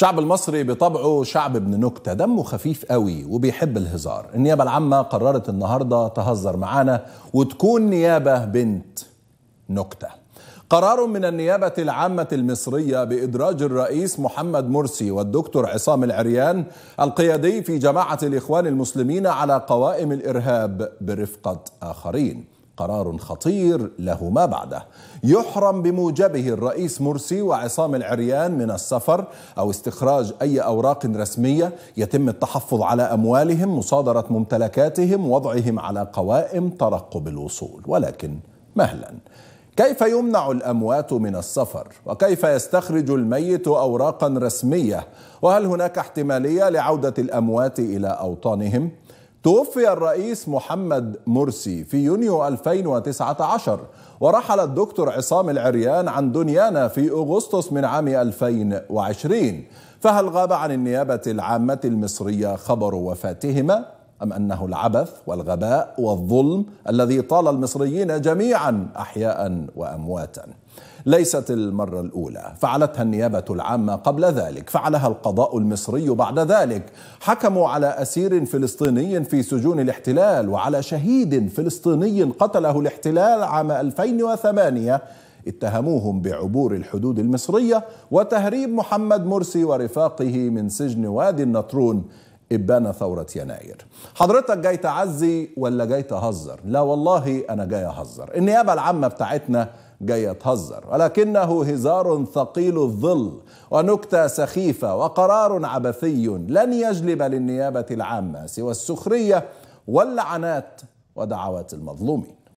الشعب المصري بطبعه شعب ابن نكتة دمه خفيف قوي وبيحب الهزار النيابة العامة قررت النهاردة تهزر معانا وتكون نيابة بنت نكتة قرار من النيابة العامة المصرية بإدراج الرئيس محمد مرسي والدكتور عصام العريان القيادي في جماعة الإخوان المسلمين على قوائم الإرهاب برفقة آخرين قرار خطير له ما بعده يحرم بموجبه الرئيس مرسي وعصام العريان من السفر أو استخراج أي أوراق رسمية يتم التحفظ على أموالهم مصادرة ممتلكاتهم وضعهم على قوائم ترقب الوصول ولكن مهلا كيف يمنع الأموات من السفر وكيف يستخرج الميت أوراقا رسمية وهل هناك احتمالية لعودة الأموات إلى أوطانهم توفي الرئيس محمد مرسي في يونيو 2019 ورحل الدكتور عصام العريان عن دنيانا في أغسطس من عام 2020 فهل غاب عن النيابة العامة المصرية خبر وفاتهما؟ أم أنه العبث والغباء والظلم الذي طال المصريين جميعا أحياء وأمواتا ليست المرة الأولى فعلتها النيابة العامة قبل ذلك فعلها القضاء المصري بعد ذلك حكموا على أسير فلسطيني في سجون الاحتلال وعلى شهيد فلسطيني قتله الاحتلال عام 2008 اتهموهم بعبور الحدود المصرية وتهريب محمد مرسي ورفاقه من سجن وادي النطرون إبان ثورة يناير حضرتك جاي تعزي ولا جاي تهزر لا والله أنا جاي أهزر النيابة العامة بتاعتنا جاية تهزر ولكنه هزار ثقيل الظل ونكتة سخيفة وقرار عبثي لن يجلب للنيابة العامة سوى السخرية واللعنات ودعوات المظلومين